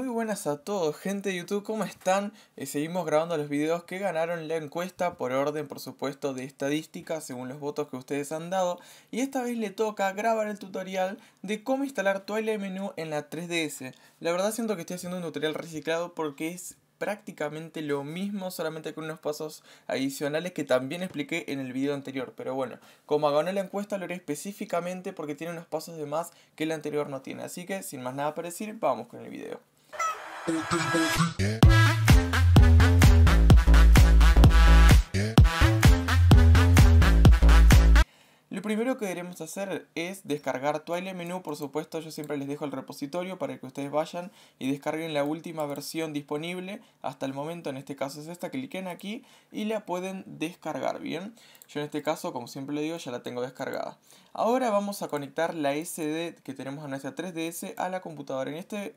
Muy buenas a todos, gente de YouTube, ¿cómo están? Eh, seguimos grabando los videos que ganaron la encuesta por orden, por supuesto, de estadística, según los votos que ustedes han dado. Y esta vez le toca grabar el tutorial de cómo instalar Twilight Menu en la 3DS. La verdad siento que estoy haciendo un tutorial reciclado porque es prácticamente lo mismo, solamente con unos pasos adicionales que también expliqué en el video anterior. Pero bueno, como ganó la encuesta lo haré específicamente porque tiene unos pasos de más que el anterior no tiene. Así que, sin más nada para decir, vamos con el video. Lo primero que debemos hacer es descargar Twilight Menu, por supuesto yo siempre les dejo el repositorio para que ustedes vayan y descarguen la última versión disponible hasta el momento, en este caso es esta, cliquen aquí y la pueden descargar, ¿bien? Yo en este caso, como siempre le digo, ya la tengo descargada. Ahora vamos a conectar la SD que tenemos en nuestra 3DS a la computadora. En este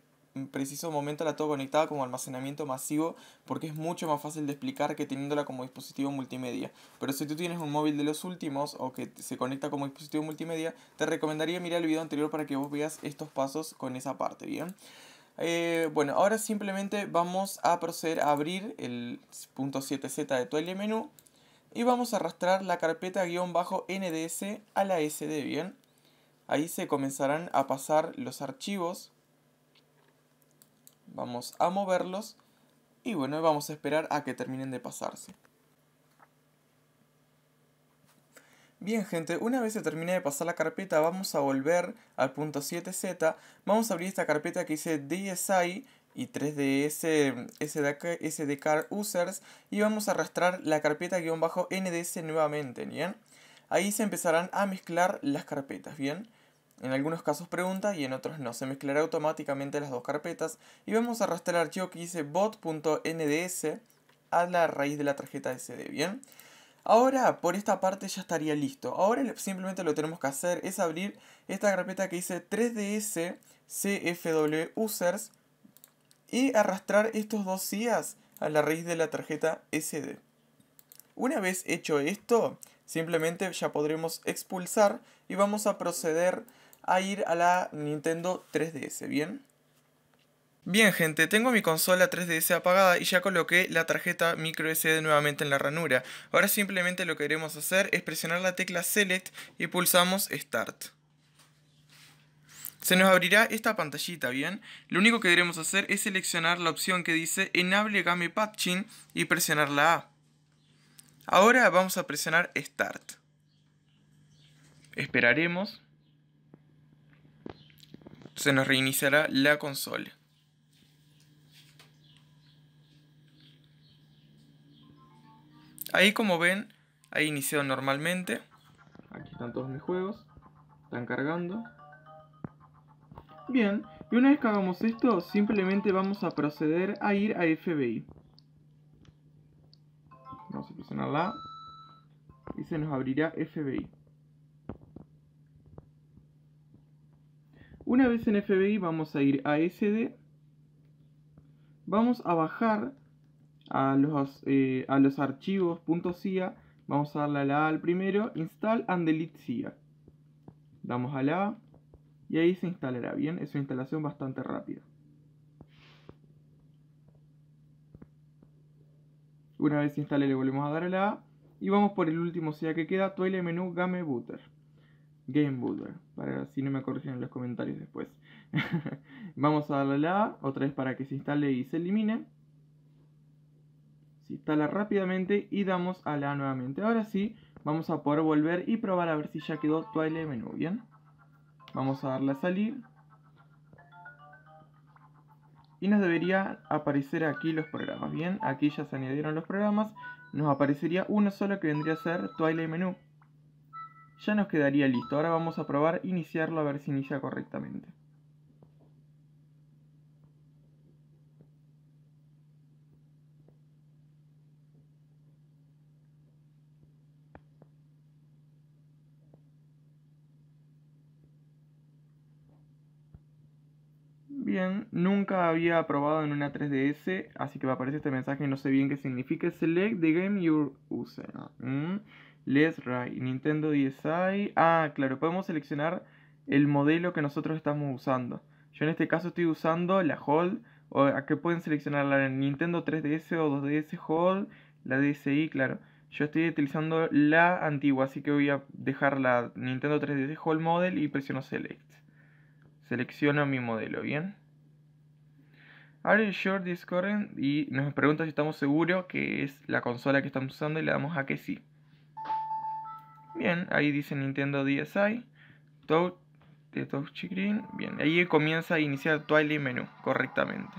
preciso momento la tengo conectada como almacenamiento masivo porque es mucho más fácil de explicar que teniéndola como dispositivo multimedia. Pero si tú tienes un móvil de los últimos o que se conecta como dispositivo multimedia, te recomendaría mirar el video anterior para que vos veas estos pasos con esa parte, ¿bien? Eh, bueno, ahora simplemente vamos a proceder a abrir el .7z de tu menú y vamos a arrastrar la carpeta guión bajo NDS a la SD, ¿bien? Ahí se comenzarán a pasar los archivos Vamos a moverlos y bueno, vamos a esperar a que terminen de pasarse. Bien gente, una vez se termine de pasar la carpeta vamos a volver al punto 7z, vamos a abrir esta carpeta que dice DSI y 3ds SDK, users y vamos a arrastrar la carpeta guión bajo NDS nuevamente, ¿bien? Ahí se empezarán a mezclar las carpetas, ¿bien? bien en algunos casos pregunta y en otros no. Se mezclará automáticamente las dos carpetas y vamos a arrastrar el archivo que dice bot.nds a la raíz de la tarjeta SD, ¿bien? Ahora, por esta parte ya estaría listo. Ahora simplemente lo tenemos que hacer es abrir esta carpeta que dice 3ds cfw users y arrastrar estos dos IAs a la raíz de la tarjeta SD. Una vez hecho esto, simplemente ya podremos expulsar y vamos a proceder a ir a la Nintendo 3DS, ¿bien? Bien gente, tengo mi consola 3DS apagada y ya coloqué la tarjeta microSD nuevamente en la ranura. Ahora simplemente lo que queremos hacer es presionar la tecla Select y pulsamos Start. Se nos abrirá esta pantallita, ¿bien? Lo único que debemos hacer es seleccionar la opción que dice Enable Game Patching y presionar la A. Ahora vamos a presionar Start. Esperaremos se nos reiniciará la consola. Ahí como ven, ha iniciado normalmente. Aquí están todos mis juegos. Están cargando. Bien, y una vez que hagamos esto, simplemente vamos a proceder a ir a FBI. Vamos a presionar la y se nos abrirá FBI. Una vez en FBI vamos a ir a SD, vamos a bajar a los, eh, archivos .cia, vamos a darle a la A al primero, install and delete .cia. Damos a la A y ahí se instalará, bien, es una instalación bastante rápida. Una vez se instale le volvemos a dar a la A y vamos por el último CIA que queda, Toile Menú Game Booter. Game Builder. Para si no me corrigen en los comentarios después. Vamos a darle la otra vez para que se instale y se elimine. Se instala rápidamente y damos a la nuevamente. Ahora sí, vamos a poder volver y probar a ver si ya quedó Twilight Menu, ¿bien? Vamos a darle a salir. Y nos debería aparecer aquí los programas, ¿bien? Aquí ya se añadieron los programas. Nos aparecería uno solo que vendría a ser Twilight Menu ya nos quedaría listo. Ahora vamos a probar iniciarlo a ver si inicia correctamente. Bien, nunca había probado en una 3DS, así que me aparece este mensaje, y no sé bien qué significa. Select the game you're using. Mm. Let's Ride, Nintendo DSi. Ah, claro, podemos seleccionar el modelo que nosotros estamos usando. Yo en este caso estoy usando la Hold, o que pueden seleccionar la Nintendo 3DS o 2DS Hold, la DSi, claro. Yo estoy utilizando la antigua, así que voy a dejar la Nintendo 3DS Hold Model y presiono Select. Selecciono mi modelo, ¿bien? Are you Short this Y nos pregunta si estamos seguros que es la consola que estamos usando y le damos a que sí. Bien, ahí dice Nintendo DSi, Touch, de Green. Bien, ahí comienza a iniciar Twilight Menu correctamente.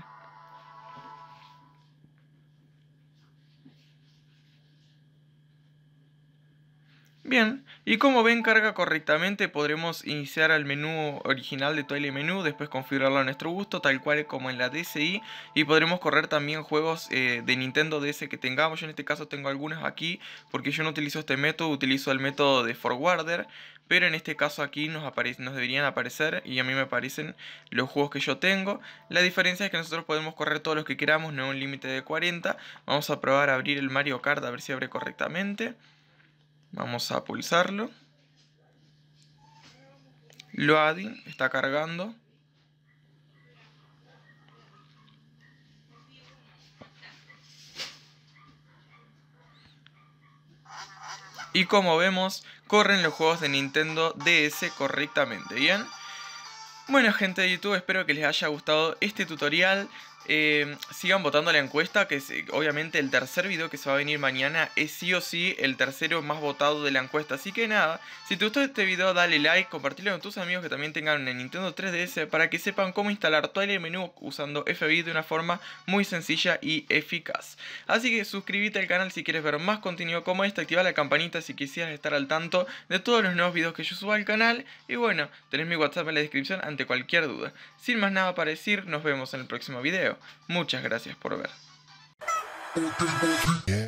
y como ven carga correctamente podremos iniciar al menú original de toilet Menú, después configurarlo a nuestro gusto, tal cual como en la DCI. y podremos correr también juegos eh, de Nintendo DS que tengamos, yo en este caso tengo algunos aquí, porque yo no utilizo este método, utilizo el método de forwarder, pero en este caso aquí nos, nos deberían aparecer y a mí me aparecen los juegos que yo tengo. La diferencia es que nosotros podemos correr todos los que queramos, no un límite de 40. Vamos a probar a abrir el Mario Kart a ver si abre correctamente. Vamos a pulsarlo. Loading, está cargando. Y como vemos, corren los juegos de Nintendo DS correctamente, ¿bien? Bueno gente de YouTube, espero que les haya gustado este tutorial. Em, sigan votando la encuesta, que eh, obviamente el tercer video que se va a venir mañana es sí o sí el tercero más votado de la encuesta. Así que nada, si te gustó este video dale like, compartirlo con tus amigos que también tengan el Nintendo 3DS para que sepan cómo instalar todo el menú usando FBI de una forma muy sencilla y eficaz. Así que suscríbete al canal si quieres ver más contenido como este, activa la campanita si quisieras estar al tanto de todos los nuevos videos que yo suba al canal y bueno, tenés mi WhatsApp en la descripción ante cualquier duda. Sin más nada para decir, nos vemos en el próximo video. Muchas gracias por ver.